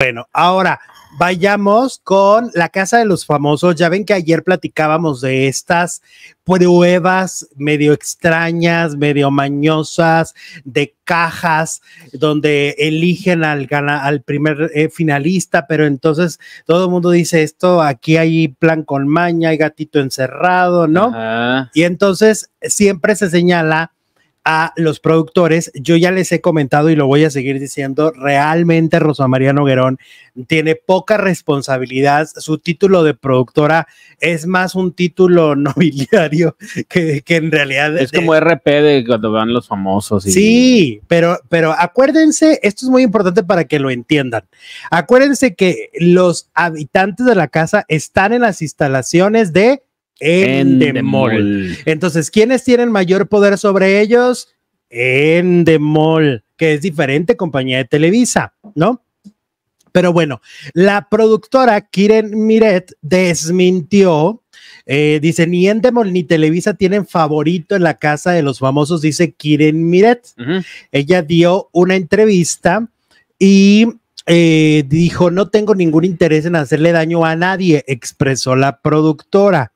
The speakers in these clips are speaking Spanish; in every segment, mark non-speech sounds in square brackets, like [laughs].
Bueno, ahora vayamos con la Casa de los Famosos. Ya ven que ayer platicábamos de estas pruebas medio extrañas, medio mañosas, de cajas, donde eligen al, primer eh, finalista, pero entonces todo el mundo dice esto, aquí hay plan con maña, hay gatito encerrado, ¿no? Y entonces siempre se señala a los productores. Yo ya les he comentado y lo voy a seguir diciendo, realmente Rosa María Noguerón tiene poca responsabilidad. Su título de productora es más un título [laughs] nobiliario que, en realidad... Es como RP de cuando van los famosos. Sí, pero, pero acuérdense, esto es muy importante para que lo entiendan. Acuérdense que los habitantes de la casa están en las instalaciones de Endemol. Entonces, ¿quiénes tienen mayor poder sobre ellos? Endemol, que es diferente compañía de Televisa, ¿no? Pero bueno, la productora Kiren Miret desmintió. Eh, dice, ni Endemol ni Televisa tienen favorito en la casa de los famosos, dice Kiren Miret. Ella dio una entrevista y eh, dijo, no tengo ningún interés en hacerle daño a nadie, expresó la productora.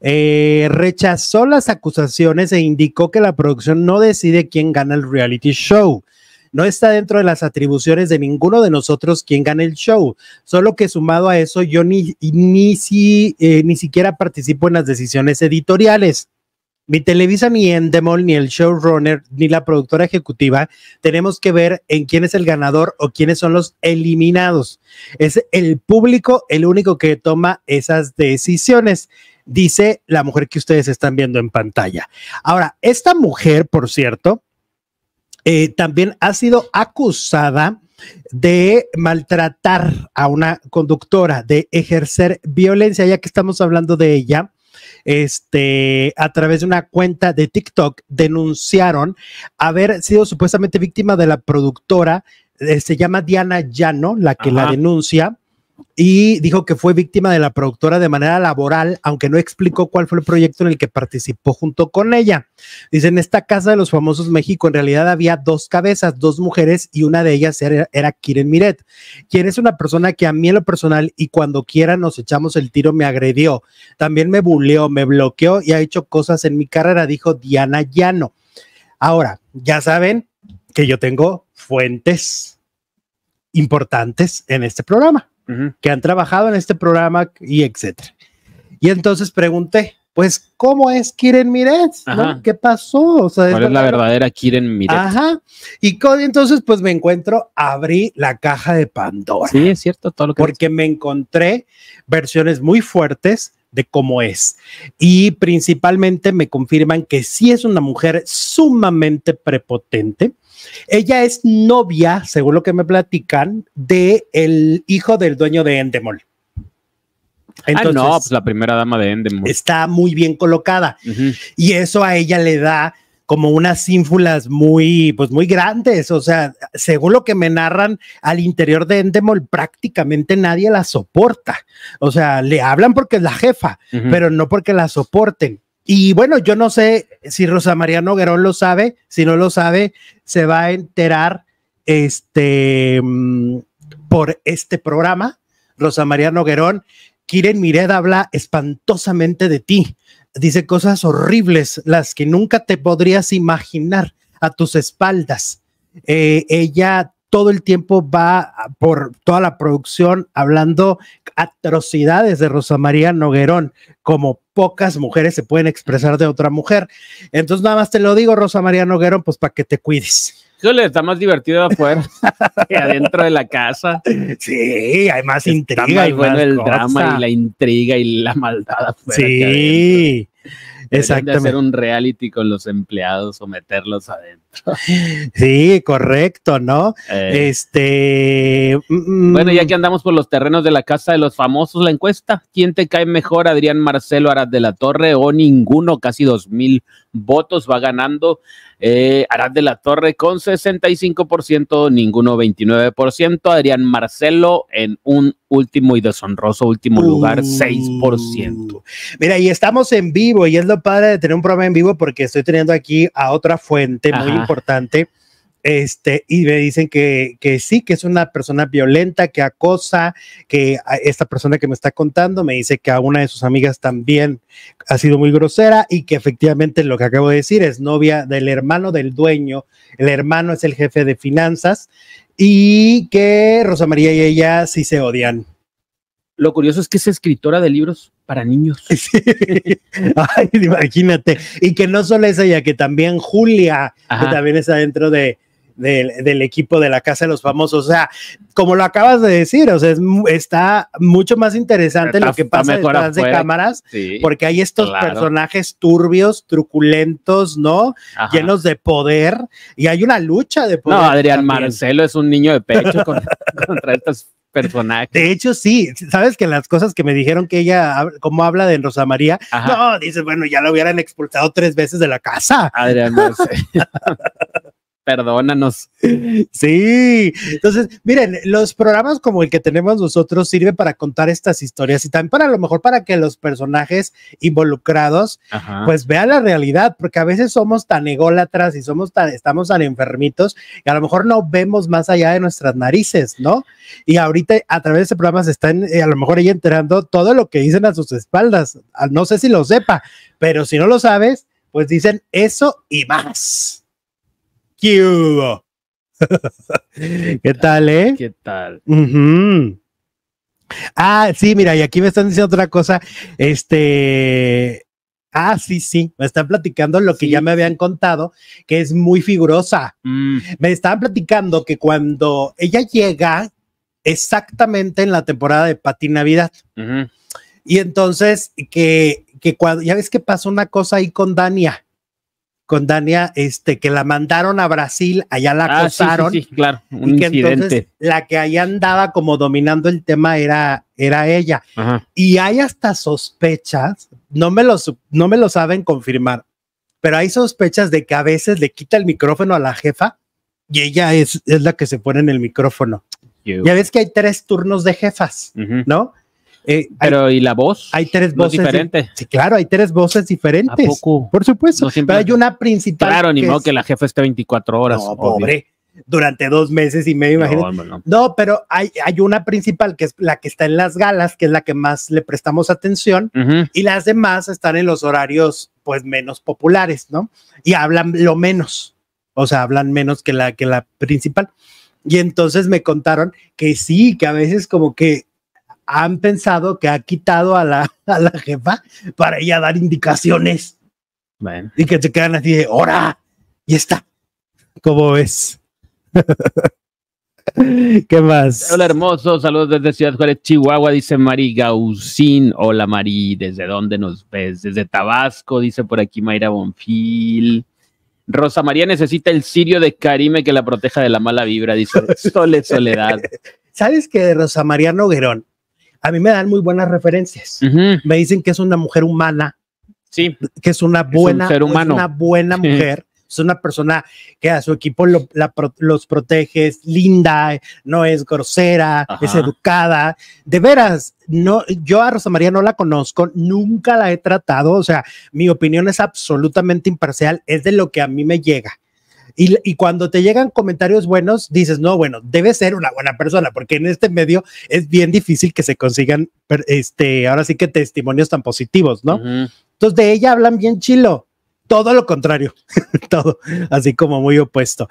Eh, rechazó las acusaciones e indicó que la producción no decide quién gana el reality show. No está dentro de las atribuciones de ninguno de nosotros quién gana el show. Solo que sumado a eso, yo ni, ni, si, eh, ni siquiera participo en las decisiones editoriales. Mi Televisa, ni Endemol, ni el showrunner, ni la productora ejecutiva tenemos que ver en quién es el ganador o quiénes son los eliminados. Es el público el único que toma esas decisiones dice la mujer que ustedes están viendo en pantalla. Ahora, esta mujer, por cierto, eh, también ha sido acusada de maltratar a una conductora, de ejercer violencia, ya que estamos hablando de ella. Este, a través de una cuenta de TikTok denunciaron haber sido supuestamente víctima de la productora, eh, se llama Diana Llano, la que la denuncia, y dijo que fue víctima de la productora de manera laboral, aunque no explicó cuál fue el proyecto en el que participó junto con ella. Dice, en esta casa de los famosos México en realidad había dos cabezas, dos mujeres y una de ellas era, Kiren Miret, quien es una persona que a mí en lo personal y cuando quiera nos echamos el tiro me agredió, también me buleó, me bloqueó y ha hecho cosas en mi carrera, dijo Diana Llano. Ahora, ya saben que yo tengo fuentes importantes en este programa que han trabajado en este programa y etcétera. Y entonces pregunté, pues, ¿cómo es Kiren Miret? ¿Qué pasó? ¿Cuál es, la verdadera Kiren Miret? Ajá. Y entonces, pues me encuentro, abrí la caja de Pandora. Sí, es cierto, todo lo que. Porque me encontré versiones muy fuertes de cómo es. Y principalmente me confirman que sí es una mujer sumamente prepotente ella es novia, según lo que me platican, de el hijo del dueño de Endemol. Ah, Entonces, pues, la primera dama de Endemol. Está muy bien colocada. Y eso a ella le da como unas ínfulas muy, pues muy grandes. O sea, según lo que me narran, al interior de Endemol prácticamente nadie la soporta. O sea, le hablan porque es la jefa, pero no porque la soporten. Y bueno, yo no sé si Rosa María Noguerón lo sabe, si no lo sabe, se va a enterar este, mm, por este programa. Rosa María Noguerón, Kiren Mired habla espantosamente de ti, dice cosas horribles, las que nunca te podrías imaginar a tus espaldas. Eh, ella todo el tiempo va por toda la producción hablando atrocidades de Rosa María Noguerón, como pocas mujeres se pueden expresar de otra mujer. Entonces, nada más te lo digo, Rosa María Noguero, pues para que te cuides. Híjole, está más divertido afuera [laughs] que adentro de la casa. Sí, hay más intriga. y bueno el drama y la intriga y la maldad afuera. Sí, exactamente. hacer un reality con los empleados o meterlos adentro. [laughs] Sí, correcto, ¿no? Eh. Este. Mm, bueno, ya mm. que andamos por los terrenos de la casa de los famosos, la encuesta: ¿quién te cae mejor, Adrián Marcelo Arad de la Torre o ninguno? Casi dos mil votos va ganando eh, Arad de la Torre con 65%, ninguno 29%, Adrián Marcelo en un último y deshonroso último lugar, 6%. Mira, y estamos en vivo y es lo padre de tener un programa en vivo porque estoy teniendo aquí a otra fuente muy importante. Este, y me dicen que, que, sí, que es una persona violenta, que acosa, que esta persona que me está contando me dice que a una de sus amigas también ha sido muy grosera y que efectivamente lo que acabo de decir es novia del hermano del dueño, el hermano es el jefe de finanzas y que Rosa María y ella sí se odian. Lo curioso es que es escritora de libros para niños. [laughs] Ay, imagínate. Y que no solo es ella, que también Julia, que también está dentro de, del, equipo de la Casa de los Famosos. O sea, como lo acabas de decir, está mucho más interesante lo que pasa detrás las de cámaras, porque hay estos personajes turbios, truculentos, ¿no? Llenos de poder y hay una lucha de poder. No, Adrián Marcelo es un niño de pecho [laughs] contra estos personajes. De hecho, sí, sabes que las cosas que me dijeron que ella, como habla de Rosa María, no, dice, bueno, ya la hubieran expulsado tres veces de la casa. Adrián, Marcelo. [laughs] perdónanos. Sí, entonces, miren, los programas como el que tenemos nosotros sirven para contar estas historias y también para a lo mejor para que los personajes involucrados pues vean la realidad, porque a veces somos tan ególatras y somos tan, estamos tan enfermitos y a lo mejor no vemos más allá de nuestras narices, ¿no? Y ahorita a través de ese programa se están eh, a lo mejor ahí enterando todo lo que dicen a sus espaldas. Ah, no sé si lo sepa, pero si no lo sabes, pues dicen eso y más. [laughs] ¿Qué tal, eh? ¿Qué tal? Ah, sí, mira, y aquí me están diciendo otra cosa. Este. Ah, sí, sí, me están platicando lo que ya me habían contado, que es muy figurosa. Mm. Me estaban platicando que cuando ella llega exactamente en la temporada de Pati Navidad, y entonces que, cuando, ya ves que pasó una cosa ahí con Dania, con Dania, este, que la mandaron a Brasil, allá la ah, acosaron. sí, claro, un y que incidente. entonces la que allá andaba como dominando el tema era, era ella. Y hay hasta sospechas, no me, lo, no me lo saben confirmar, pero hay sospechas de que a veces le quita el micrófono a la jefa y ella es, es la que se pone en el micrófono. Ya ves que hay tres turnos de jefas, ¿no? Eh, pero y la voz. Hay tres voces diferentes. Sí, claro, hay tres voces diferentes. Por supuesto. pero hay una principal. Claro, ni modo que la jefa esté 24 horas. pobre. Durante dos meses y medio, imagínate No, pero hay, hay una principal que es la que está en las galas, que es la que más le prestamos atención, y las demás están en los horarios, pues menos populares, ¿no? Y hablan lo menos, o sea, hablan menos que la, que la principal. Y entonces me contaron que sí, que a veces como que han pensado que ha quitado a la, [laughs] jefa para ella dar indicaciones. Y que te quedan así de, ¡hora! Y está. ¿Cómo ves? [laughs] ¿Qué más? Hola hermoso, saludos desde Ciudad Juárez, Chihuahua, dice Mari Gausín. Hola Mari, ¿desde dónde nos ves? Desde Tabasco, dice por aquí Mayra Bonfil. Rosa María necesita el sirio de Karime que la proteja de la mala vibra, dice [laughs] Sole Soledad. ¿Sabes que Rosa María Noguerón a mí me dan muy buenas referencias. Me dicen que es una mujer humana. Sí. Que es una buena, una buena mujer. Es una persona que a su equipo los protege, es linda, no es grosera, es educada. De veras, no, yo a Rosa María no la conozco, nunca la he tratado. O sea, mi opinión es absolutamente imparcial, es de lo que a mí me llega. Y, cuando te llegan comentarios buenos, dices, no, bueno, debe ser una buena persona, porque en este medio es bien difícil que se consigan, este, ahora sí que testimonios tan positivos, ¿no? Entonces de ella hablan bien chilo, todo lo contrario, [laughs] todo así como muy opuesto.